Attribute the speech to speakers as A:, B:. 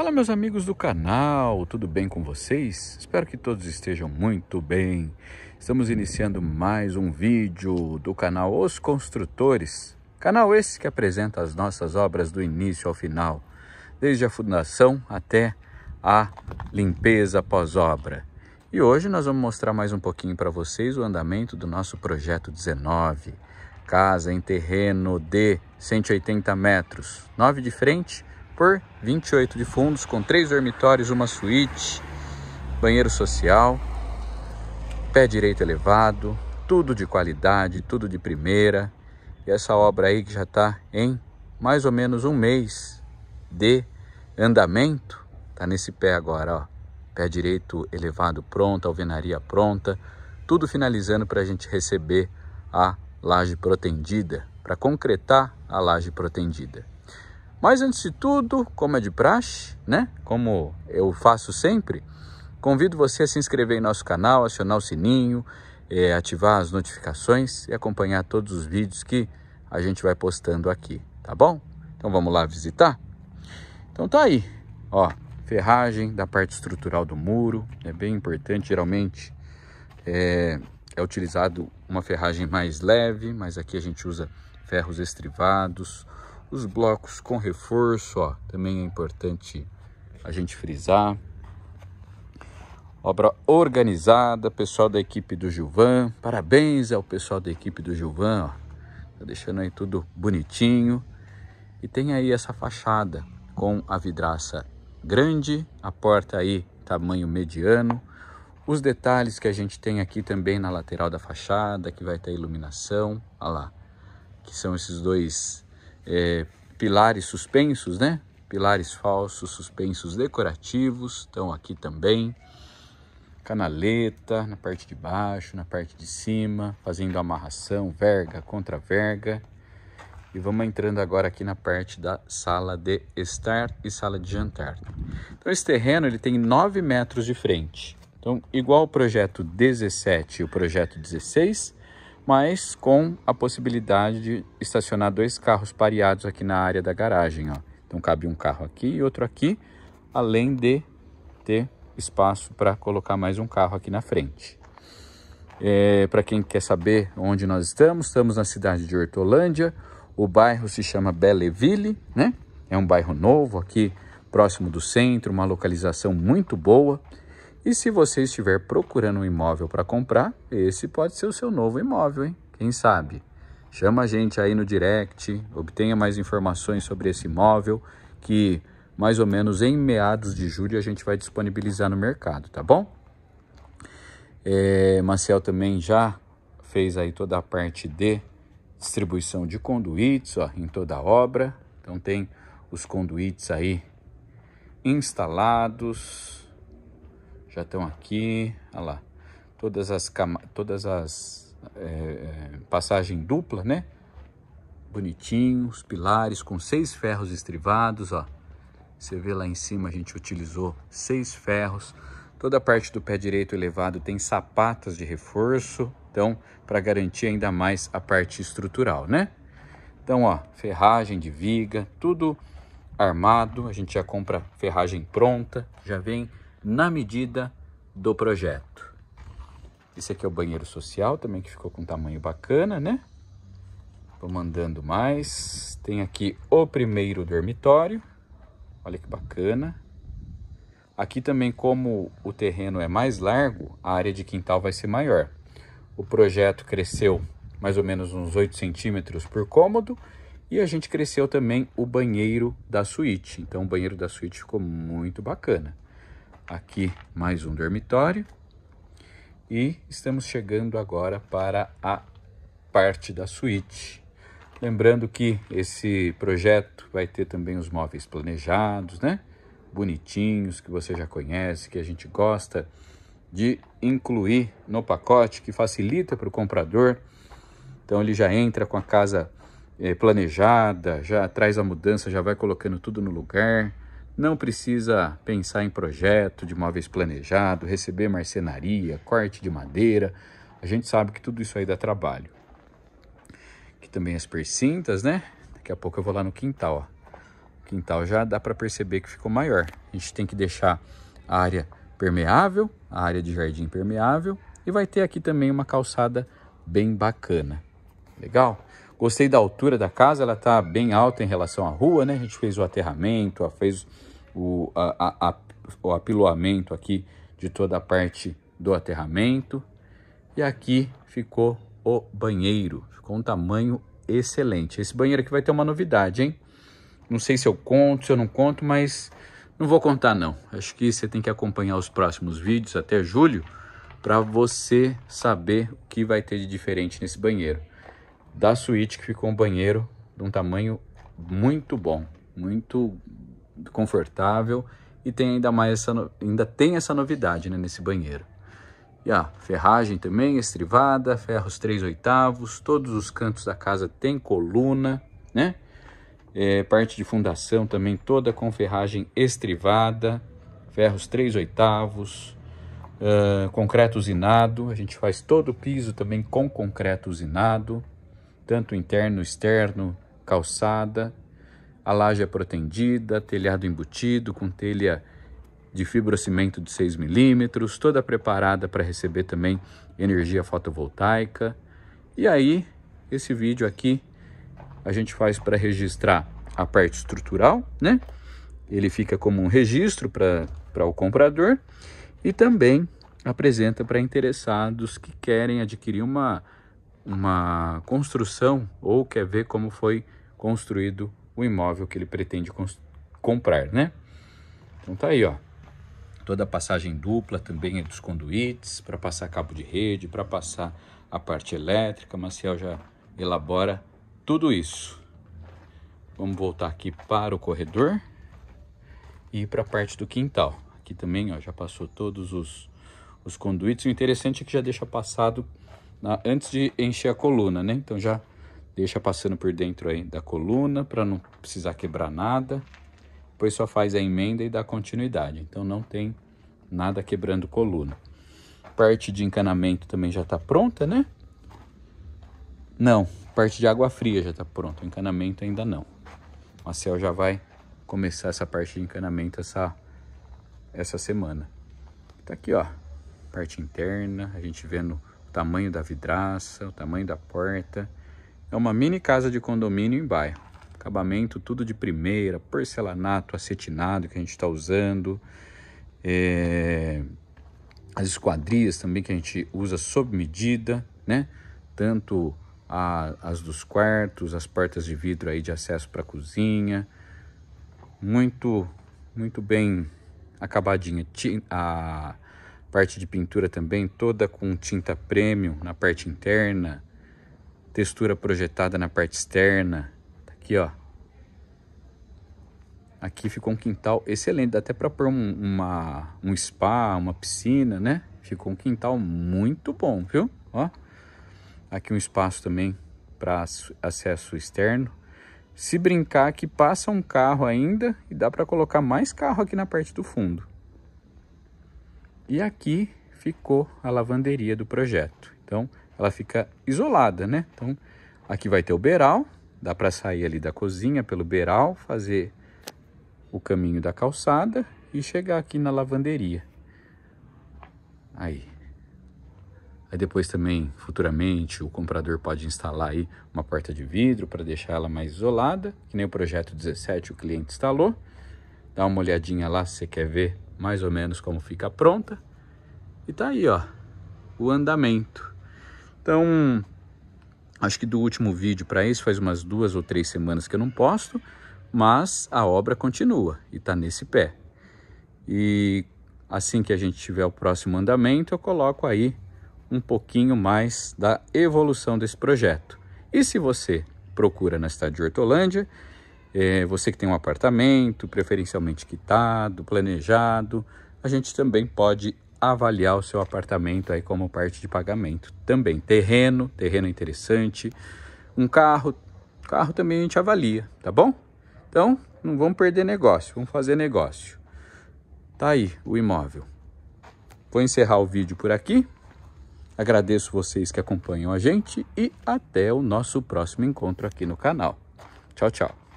A: Fala meus amigos do canal, tudo bem com vocês? Espero que todos estejam muito bem. Estamos iniciando mais um vídeo do canal Os Construtores. Canal esse que apresenta as nossas obras do início ao final, desde a fundação até a limpeza pós-obra. E hoje nós vamos mostrar mais um pouquinho para vocês o andamento do nosso projeto 19. Casa em terreno de 180 metros, 9 de frente por 28 de fundos, com três dormitórios, uma suíte, banheiro social, pé direito elevado, tudo de qualidade, tudo de primeira. E essa obra aí que já está em mais ou menos um mês de andamento, está nesse pé agora, ó. Pé direito elevado pronto, alvenaria pronta, tudo finalizando para a gente receber a laje protendida, para concretar a laje protendida. Mas antes de tudo, como é de praxe, né? Como eu faço sempre, convido você a se inscrever em nosso canal, acionar o sininho, é, ativar as notificações e acompanhar todos os vídeos que a gente vai postando aqui, tá bom? Então vamos lá visitar? Então tá aí, ó, ferragem da parte estrutural do muro, é bem importante, geralmente é, é utilizado uma ferragem mais leve, mas aqui a gente usa ferros estrivados, os blocos com reforço, ó, também é importante a gente frisar. Obra organizada, pessoal da equipe do Gilvan. Parabéns ao pessoal da equipe do Gilvan, ó. Tá deixando aí tudo bonitinho. E tem aí essa fachada com a vidraça grande, a porta aí tamanho mediano. Os detalhes que a gente tem aqui também na lateral da fachada, que vai ter iluminação, olha lá, que são esses dois é, pilares suspensos, né? Pilares falsos, suspensos decorativos estão aqui também. Canaleta na parte de baixo, na parte de cima, fazendo amarração, verga, contra verga. E vamos entrando agora aqui na parte da sala de estar e sala de jantar. Então esse terreno ele tem 9 metros de frente. Então igual o projeto 17 e o projeto 16, mas com a possibilidade de estacionar dois carros pareados aqui na área da garagem. Ó. Então cabe um carro aqui e outro aqui, além de ter espaço para colocar mais um carro aqui na frente. É, para quem quer saber onde nós estamos, estamos na cidade de Hortolândia, o bairro se chama Belleville, né? É um bairro novo aqui, próximo do centro, uma localização muito boa. E se você estiver procurando um imóvel para comprar, esse pode ser o seu novo imóvel, hein? Quem sabe? Chama a gente aí no direct, obtenha mais informações sobre esse imóvel, que mais ou menos em meados de julho a gente vai disponibilizar no mercado, tá bom? É, Marcel também já fez aí toda a parte de distribuição de conduítes ó, em toda a obra. Então tem os conduítes aí instalados, já estão aqui, olha lá, todas as, todas as é, é, passagem dupla, né? bonitinhos pilares com seis ferros estrivados, ó. Você vê lá em cima a gente utilizou seis ferros. Toda a parte do pé direito elevado tem sapatas de reforço, então para garantir ainda mais a parte estrutural, né? Então, ó, ferragem de viga, tudo armado, a gente já compra ferragem pronta, já vem na medida do projeto. Esse aqui é o banheiro social também, que ficou com um tamanho bacana, né? Vou mandando mais. Tem aqui o primeiro dormitório. Olha que bacana. Aqui também, como o terreno é mais largo, a área de quintal vai ser maior. O projeto cresceu mais ou menos uns 8 centímetros por cômodo. E a gente cresceu também o banheiro da suíte. Então, o banheiro da suíte ficou muito bacana aqui mais um dormitório. E estamos chegando agora para a parte da suíte. Lembrando que esse projeto vai ter também os móveis planejados, né? Bonitinhos, que você já conhece, que a gente gosta de incluir no pacote, que facilita para o comprador. Então ele já entra com a casa eh, planejada, já traz a mudança, já vai colocando tudo no lugar. Não precisa pensar em projeto de móveis planejado, receber marcenaria, corte de madeira. A gente sabe que tudo isso aí dá trabalho. Aqui também as percintas, né? Daqui a pouco eu vou lá no quintal, ó. O quintal já dá para perceber que ficou maior. A gente tem que deixar a área permeável, a área de jardim permeável. E vai ter aqui também uma calçada bem bacana. Legal? Gostei da altura da casa, ela está bem alta em relação à rua, né? A gente fez o aterramento, fez o, a, a, o apiloamento aqui de toda a parte do aterramento. E aqui ficou o banheiro, ficou um tamanho excelente. Esse banheiro aqui vai ter uma novidade, hein? Não sei se eu conto, se eu não conto, mas não vou contar não. Acho que você tem que acompanhar os próximos vídeos até julho para você saber o que vai ter de diferente nesse banheiro da suíte que ficou um banheiro de um tamanho muito bom, muito confortável e tem ainda mais essa ainda tem essa novidade né, nesse banheiro. E a ferragem também estrivada, ferros 3 oitavos, todos os cantos da casa tem coluna, né? É, parte de fundação também toda com ferragem estrivada, ferros 3 oitavos, uh, concreto usinado, a gente faz todo o piso também com concreto usinado, tanto interno, externo, calçada, a laje é protendida, telhado embutido com telha de fibrocimento de 6 milímetros, toda preparada para receber também energia fotovoltaica. E aí, esse vídeo aqui a gente faz para registrar a parte estrutural, né? Ele fica como um registro para o comprador e também apresenta para interessados que querem adquirir uma uma construção ou quer ver como foi construído o imóvel que ele pretende comprar, né? Então tá aí, ó. Toda a passagem dupla também é dos conduítes para passar cabo de rede, para passar a parte elétrica. Maciel já elabora tudo isso. Vamos voltar aqui para o corredor e para a parte do quintal. Aqui também, ó, já passou todos os, os conduítes. O interessante é que já deixa passado na, antes de encher a coluna, né? Então já deixa passando por dentro aí da coluna para não precisar quebrar nada. Depois só faz a emenda e dá continuidade. Então não tem nada quebrando coluna. Parte de encanamento também já está pronta, né? Não, parte de água fria já está pronta, o encanamento ainda não. O Cel já vai começar essa parte de encanamento essa, essa semana. Tá aqui, ó, parte interna, a gente vendo tamanho da vidraça, o tamanho da porta. É uma mini casa de condomínio em bairro. Acabamento tudo de primeira, porcelanato acetinado que a gente está usando, é... as esquadrias também que a gente usa sob medida, né? Tanto a, as dos quartos, as portas de vidro aí de acesso para a cozinha, muito, muito bem acabadinha. A Parte de pintura também toda com tinta premium na parte interna, textura projetada na parte externa. Tá aqui, ó. Aqui ficou um quintal excelente, dá até para pôr um, uma, um spa, uma piscina, né? Ficou um quintal muito bom, viu? Ó. Aqui um espaço também para acesso externo. Se brincar que passa um carro ainda e dá para colocar mais carro aqui na parte do fundo. E aqui ficou a lavanderia do projeto. Então, ela fica isolada, né? Então, aqui vai ter o beiral, dá para sair ali da cozinha pelo beiral, fazer o caminho da calçada e chegar aqui na lavanderia. Aí. Aí depois também, futuramente, o comprador pode instalar aí uma porta de vidro para deixar ela mais isolada, que nem o projeto 17 o cliente instalou. Dá uma olhadinha lá se você quer ver mais ou menos como fica pronta. E tá aí, ó, o andamento. Então, acho que do último vídeo para isso faz umas duas ou três semanas que eu não posto, mas a obra continua e tá nesse pé. E assim que a gente tiver o próximo andamento, eu coloco aí um pouquinho mais da evolução desse projeto. E se você procura na cidade de Hortolândia, é, você que tem um apartamento, preferencialmente quitado, planejado, a gente também pode avaliar o seu apartamento aí como parte de pagamento. Também terreno, terreno interessante, um carro, carro também a gente avalia, tá bom? Então, não vamos perder negócio, vamos fazer negócio. Tá aí o imóvel. Vou encerrar o vídeo por aqui. Agradeço vocês que acompanham a gente e até o nosso próximo encontro aqui no canal. Tchau, tchau.